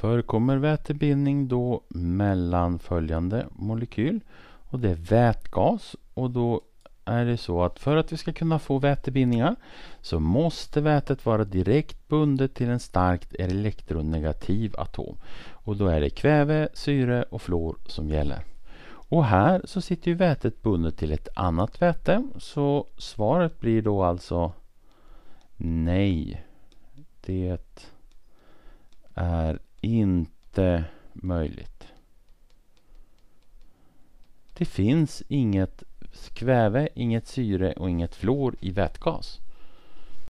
förekommer vätebindning då mellan följande molekyl och det är vätgas och då är det så att för att vi ska kunna få vätebindningar så måste vätet vara direkt bundet till en starkt elektronegativ atom. Och då är det kväve, syre och fluor som gäller. Och här så sitter ju vätet bundet till ett annat väte så svaret blir då alltså nej. Det inte möjligt. Det finns inget kväve, inget syre och inget fluor i vätgas.